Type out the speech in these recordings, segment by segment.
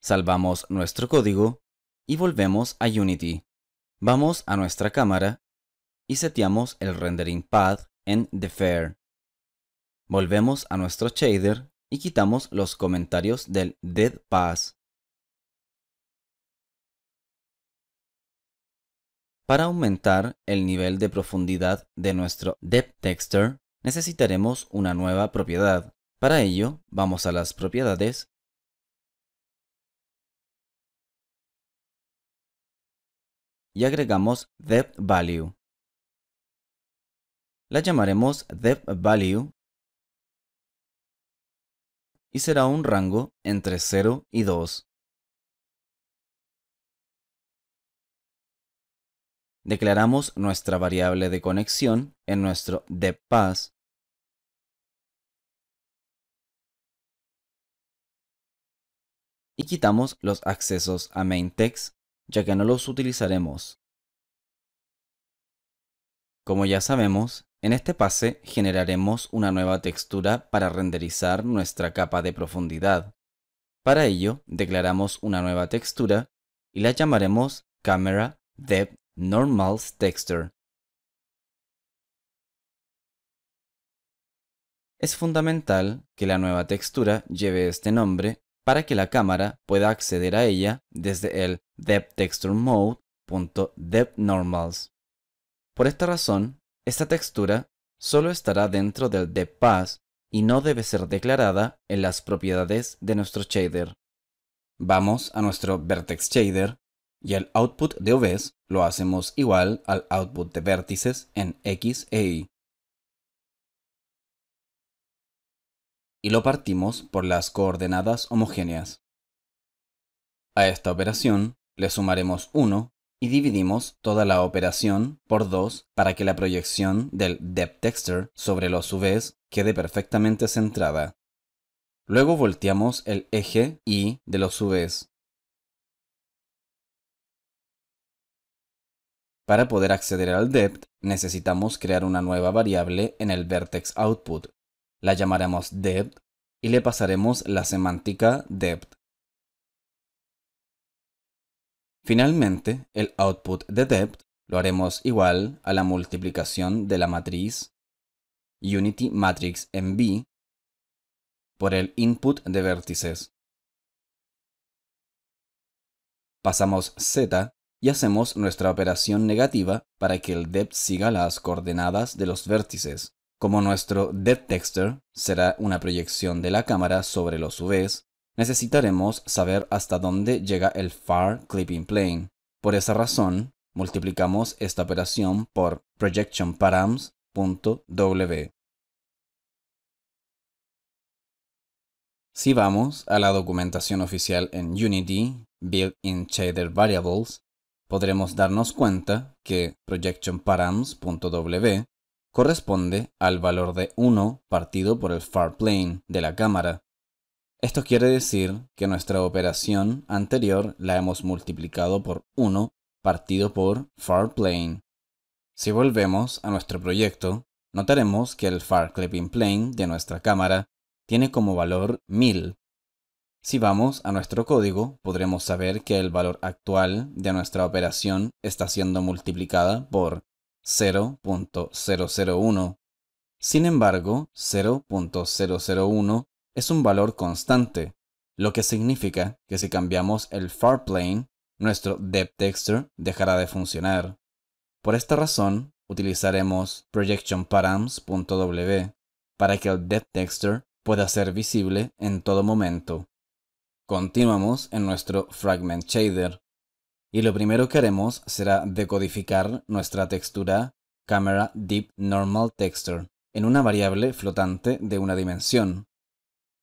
salvamos nuestro código y volvemos a Unity. Vamos a nuestra cámara y seteamos el rendering path en the Volvemos a nuestro shader y quitamos los comentarios del dead pass. Para aumentar el nivel de profundidad de nuestro depth texture, necesitaremos una nueva propiedad. Para ello, vamos a las propiedades y agregamos depth value. La llamaremos depth value y será un rango entre 0 y 2. Declaramos nuestra variable de conexión en nuestro deppath y quitamos los accesos a MainText, ya que no los utilizaremos. Como ya sabemos, en este pase generaremos una nueva textura para renderizar nuestra capa de profundidad. Para ello, declaramos una nueva textura y la llamaremos Camera Depth Normals Texture. Es fundamental que la nueva textura lleve este nombre para que la cámara pueda acceder a ella desde el Normals. Por esta razón, esta textura solo estará dentro del Pass y no debe ser declarada en las propiedades de nuestro shader. Vamos a nuestro vertex shader y el output de UVs lo hacemos igual al output de vértices en e y Y lo partimos por las coordenadas homogéneas. A esta operación le sumaremos 1 y dividimos toda la operación por 2 para que la proyección del depth texture sobre los UVs quede perfectamente centrada. Luego volteamos el eje Y de los UVs. Para poder acceder al depth, necesitamos crear una nueva variable en el vertex output. La llamaremos depth y le pasaremos la semántica depth. Finalmente, el output de depth lo haremos igual a la multiplicación de la matriz Unity Matrix en B por el input de vértices. Pasamos Z y hacemos nuestra operación negativa para que el depth siga las coordenadas de los vértices. Como nuestro depth texture será una proyección de la cámara sobre los UVs, necesitaremos saber hasta dónde llega el far clipping plane. Por esa razón, multiplicamos esta operación por projectionparams.w. Si vamos a la documentación oficial en Unity, Built in Shader Variables, podremos darnos cuenta que projectionparams.w corresponde al valor de 1 partido por el far plane de la cámara, esto quiere decir que nuestra operación anterior la hemos multiplicado por 1 partido por far plane. Si volvemos a nuestro proyecto, notaremos que el far clipping plane de nuestra cámara tiene como valor 1000. Si vamos a nuestro código, podremos saber que el valor actual de nuestra operación está siendo multiplicada por 0.001. Sin embargo, 0.001 es un valor constante, lo que significa que si cambiamos el far plane, nuestro depth texture dejará de funcionar. Por esta razón, utilizaremos projectionparams.w para que el depth texture pueda ser visible en todo momento. Continuamos en nuestro fragment shader y lo primero que haremos será decodificar nuestra textura camera deep normal texture en una variable flotante de una dimensión.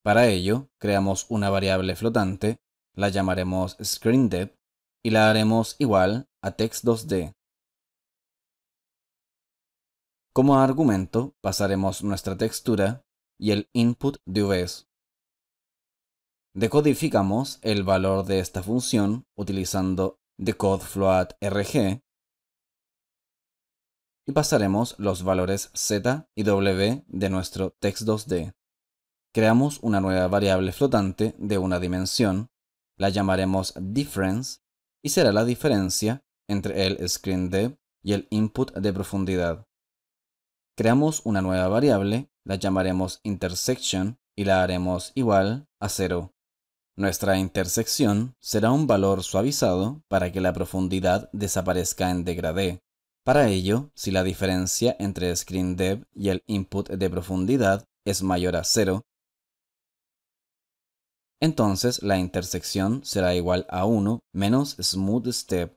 Para ello, creamos una variable flotante, la llamaremos ScreenDepth y la haremos igual a text2d. Como argumento, pasaremos nuestra textura y el input de Decodificamos el valor de esta función utilizando decodefloatRG y pasaremos los valores z y w de nuestro text2d creamos una nueva variable flotante de una dimensión, la llamaremos difference y será la diferencia entre el screen dev y el input de profundidad. Creamos una nueva variable, la llamaremos intersection y la haremos igual a cero. Nuestra intersección será un valor suavizado para que la profundidad desaparezca en degradé. Para ello, si la diferencia entre screen y el input de profundidad es mayor a cero, entonces la intersección será igual a 1 menos smooth step.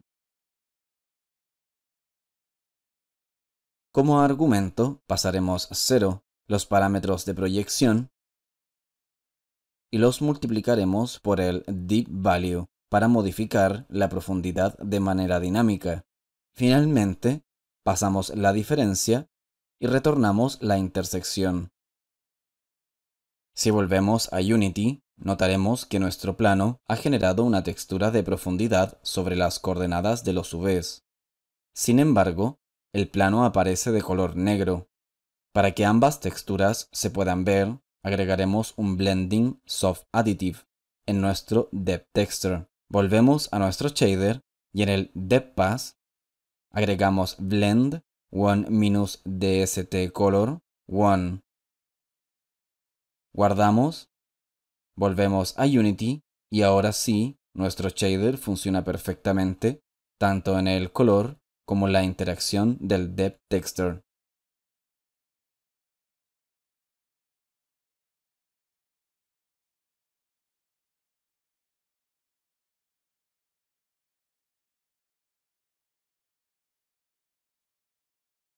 Como argumento pasaremos 0 los parámetros de proyección y los multiplicaremos por el deep value para modificar la profundidad de manera dinámica. Finalmente, pasamos la diferencia y retornamos la intersección. Si volvemos a Unity, Notaremos que nuestro plano ha generado una textura de profundidad sobre las coordenadas de los UVs. Sin embargo, el plano aparece de color negro. Para que ambas texturas se puedan ver, agregaremos un Blending Soft Additive en nuestro Depth Texture. Volvemos a nuestro shader y en el Depth Pass agregamos Blend 1-DST Color 1. Guardamos Volvemos a Unity y ahora sí, nuestro shader funciona perfectamente, tanto en el color como la interacción del Depth Texture.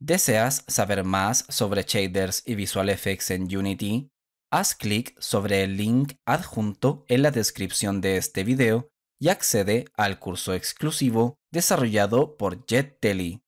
¿Deseas saber más sobre shaders y visual effects en Unity? Haz clic sobre el link adjunto en la descripción de este video y accede al curso exclusivo desarrollado por JetTelly.